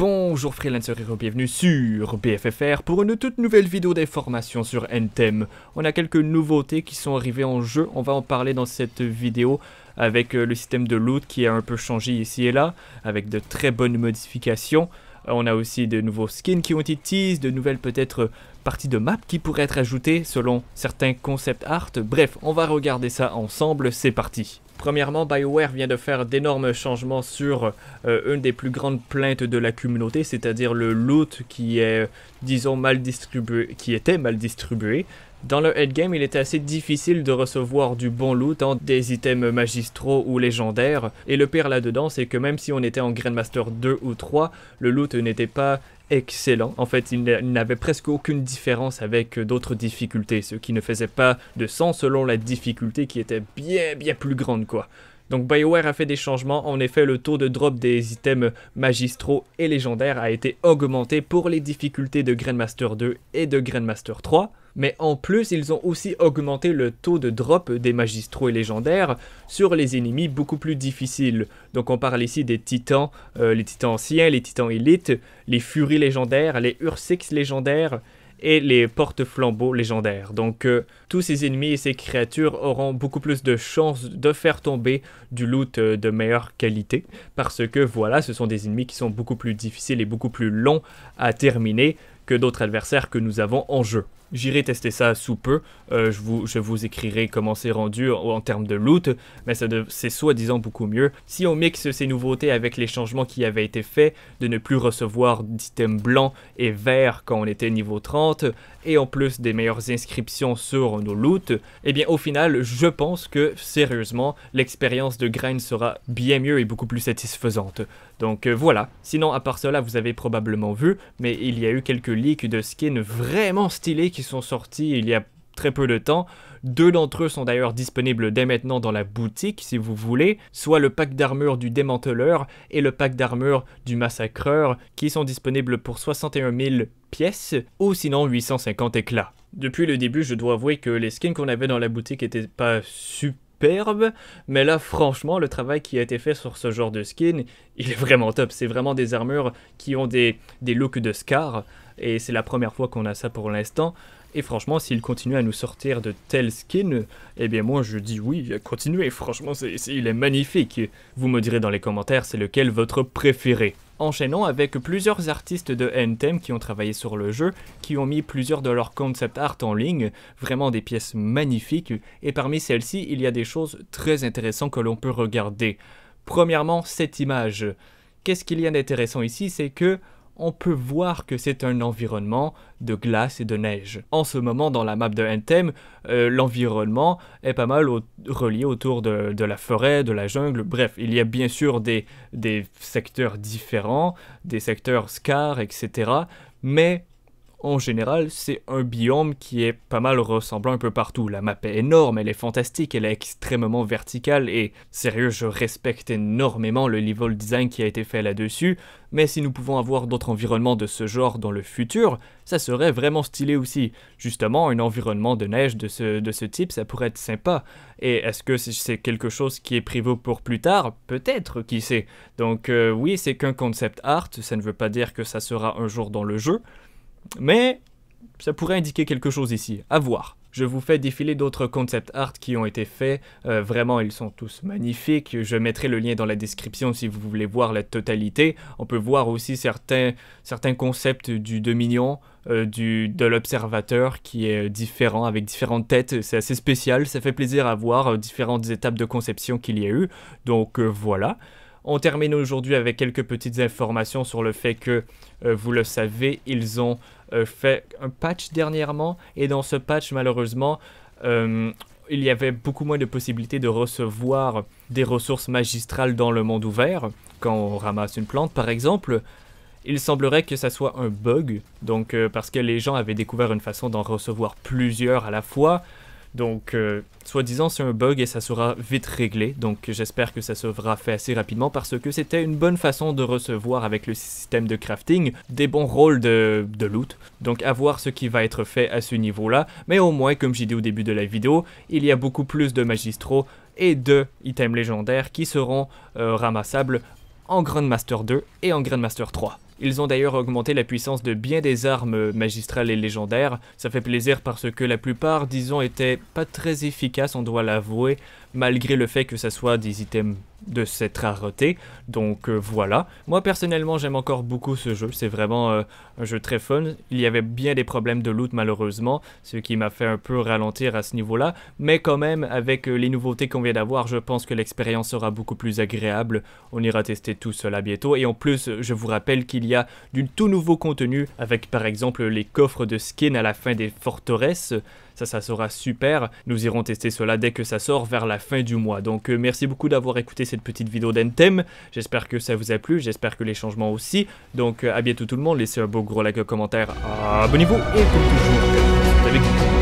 Bonjour freelancer et bienvenue sur BFFR pour une toute nouvelle vidéo d'informations sur NTEM. On a quelques nouveautés qui sont arrivées en jeu, on va en parler dans cette vidéo avec euh, le système de loot qui a un peu changé ici et là, avec de très bonnes modifications. Euh, on a aussi de nouveaux skins qui ont été teased, de nouvelles peut-être parties de map qui pourraient être ajoutées selon certains concept art. Bref, on va regarder ça ensemble, c'est parti. Premièrement, BioWare vient de faire d'énormes changements sur euh, une des plus grandes plaintes de la communauté, c'est-à-dire le loot qui est, disons, mal distribué, qui était mal distribué. Dans le headgame, il était assez difficile de recevoir du bon loot, en hein, des items magistraux ou légendaires, et le pire là-dedans, c'est que même si on était en Grandmaster 2 ou 3, le loot n'était pas excellent. En fait, il n'avait presque aucune différence avec euh, d'autres difficultés, ce qui ne faisait pas de sens selon la difficulté qui était bien, bien plus grande, quoi. Donc BioWare a fait des changements, en effet le taux de drop des items magistraux et légendaires a été augmenté pour les difficultés de Grandmaster 2 et de Grandmaster 3 mais en plus ils ont aussi augmenté le taux de drop des magistraux et légendaires sur les ennemis beaucoup plus difficiles. Donc on parle ici des titans, euh, les titans anciens, les titans élites, les furies légendaires, les ursix légendaires et les porte-flambeaux légendaires. Donc euh, tous ces ennemis et ces créatures auront beaucoup plus de chances de faire tomber du loot euh, de meilleure qualité parce que voilà, ce sont des ennemis qui sont beaucoup plus difficiles et beaucoup plus longs à terminer que d'autres adversaires que nous avons en jeu. J'irai tester ça sous peu. Euh, je, vous, je vous écrirai comment c'est rendu en, termes de loot, mais c'est soi-disant beaucoup mieux. Si on mixe ces nouveautés avec les changements qui avaient été faits, de ne plus recevoir d'items blancs et verts quand on était niveau 30, et en plus des meilleures inscriptions sur nos loots, eh bien au final, je pense que sérieusement, l'expérience de grind sera bien mieux et beaucoup plus satisfaisante. Donc euh, voilà. Sinon, à part cela, vous avez probablement vu, mais il y a eu quelques leaks de skins vraiment stylés sont sortis il y a très peu de temps. Deux d'entre eux sont d'ailleurs disponibles dès maintenant dans la boutique si vous voulez, soit le pack d'armure du démanteleur et le pack d'armure du massacreur qui sont disponibles pour 61 000 pièces ou sinon 850 éclats. Depuis le début, je dois avouer que les skins qu'on avait dans la boutique n'étaient pas super mais là, franchement, le travail qui a été fait sur ce genre de skin, il est vraiment top. C'est vraiment des armures qui ont des, des looks de Scar, et c'est la première fois qu'on a ça pour l'instant. Et franchement, s'il continue à nous sortir de telles skins, eh bien moi je dis oui, continuez, franchement, c'est il est magnifique. Vous me direz dans les commentaires c'est lequel votre préféré. Enchaînons avec plusieurs artistes de Anthem qui ont travaillé sur le jeu, qui ont mis plusieurs de leurs concept art en ligne, vraiment des pièces magnifiques, et parmi celles-ci, il y a des choses très intéressantes que l'on peut regarder. Premièrement, cette image. Qu'est-ce qu'il y a d'intéressant ici, c'est que on peut voir que c'est un environnement de glace et de neige. En ce moment, dans la map de Anthem, euh, l'environnement est pas mal relié autour de, la forêt, de la jungle, bref, il y a bien sûr des, des secteurs différents, des secteurs scar, etc., mais en général, c'est un biome qui est pas mal ressemblant un peu partout. La map est énorme, elle est fantastique, elle est extrêmement verticale et sérieux, je respecte énormément le level design qui a été fait là-dessus, mais si nous pouvons avoir d'autres environnements de ce genre dans le futur, ça serait vraiment stylé aussi. Justement, un environnement de neige de ce, type, ça pourrait être sympa. Et est-ce que c'est quelque chose qui est prévu pour plus tard Peut-être, qui sait. Donc euh, oui, c'est qu'un concept art, ça ne veut pas dire que ça sera un jour dans le jeu, mais ça pourrait indiquer quelque chose ici, à voir. Je vous fais défiler d'autres concept art qui ont été faits. Euh, vraiment, ils sont tous magnifiques. Je mettrai le lien dans la description si vous voulez voir la totalité. On peut voir aussi certains, concepts du Dominion, euh, de l'Observateur qui est différent, avec différentes têtes. C'est assez spécial, ça fait plaisir à voir euh, différentes étapes de conception qu'il y a eu. Donc voilà. On termine aujourd'hui avec quelques petites informations sur le fait que, euh, vous le savez, ils ont euh, fait un patch dernièrement et dans ce patch, malheureusement, euh, il y avait beaucoup moins de possibilités de recevoir des ressources magistrales dans le monde ouvert, quand on ramasse une plante par exemple. Il semblerait que ça soit un bug, donc parce que les gens avaient découvert une façon d'en recevoir plusieurs à la fois, donc, euh, soi-disant, c'est un bug et ça sera vite réglé. Donc, j'espère que ça sera fait assez rapidement parce que c'était une bonne façon de recevoir avec le système de crafting des bons rôles de, loot. Donc, à voir ce qui va être fait à ce niveau-là. Mais au moins, comme j'ai dit au début de la vidéo, il y a beaucoup plus de magistraux et de items légendaires qui seront euh, ramassables en Grandmaster 2 et en Grandmaster 3. Ils ont d'ailleurs augmenté la puissance de bien des armes magistrales et légendaires. Ça fait plaisir parce que la plupart, disons, étaient pas très efficaces, on doit l'avouer malgré le fait que ça soit des items de cette rareté. Donc euh, voilà. Moi personnellement j'aime encore beaucoup ce jeu, c'est vraiment euh, un jeu très fun. Il y avait bien des problèmes de loot malheureusement, ce qui m'a fait un peu ralentir à ce niveau-là. Mais quand même avec euh, les nouveautés qu'on vient d'avoir, je pense que l'expérience sera beaucoup plus agréable. On ira tester tout cela bientôt. Et en plus je vous rappelle qu'il y a du tout nouveau contenu avec par exemple les coffres de skins à la fin des forteresses. Ça, ça sera super. Nous irons tester cela dès que ça sort vers la fin du mois. Donc euh, merci beaucoup d'avoir écouté cette petite vidéo d'Anthem. J'espère que ça vous a plu. J'espère que les changements aussi. Donc euh, à bientôt tout le monde. Laissez un beau gros like, un commentaire. Abonnez-vous et comme toujours, avec